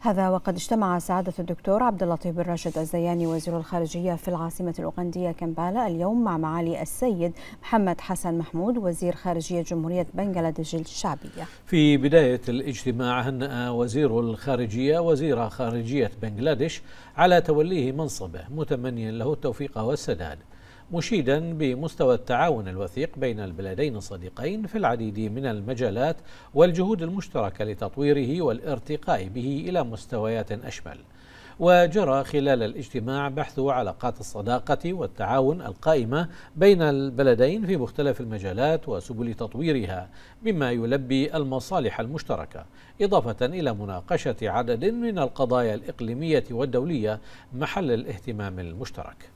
هذا وقد اجتمع سعادة الدكتور عبد اللطيف بن راشد الزياني وزير الخارجية في العاصمة الأوغندية كمبالا اليوم مع معالي السيد محمد حسن محمود وزير خارجية جمهورية بنغلاديش الشعبية. في بداية الاجتماع هنأ وزير الخارجية وزير خارجية بنغلاديش على توليه منصبه متمنيا له التوفيق والسداد. مشيدا بمستوى التعاون الوثيق بين البلدين الصديقين في العديد من المجالات والجهود المشتركة لتطويره والارتقاء به إلى مستويات أشمل وجرى خلال الاجتماع بحث علاقات الصداقة والتعاون القائمة بين البلدين في مختلف المجالات وسبل تطويرها بما يلبي المصالح المشتركة إضافة إلى مناقشة عدد من القضايا الإقليمية والدولية محل الاهتمام المشترك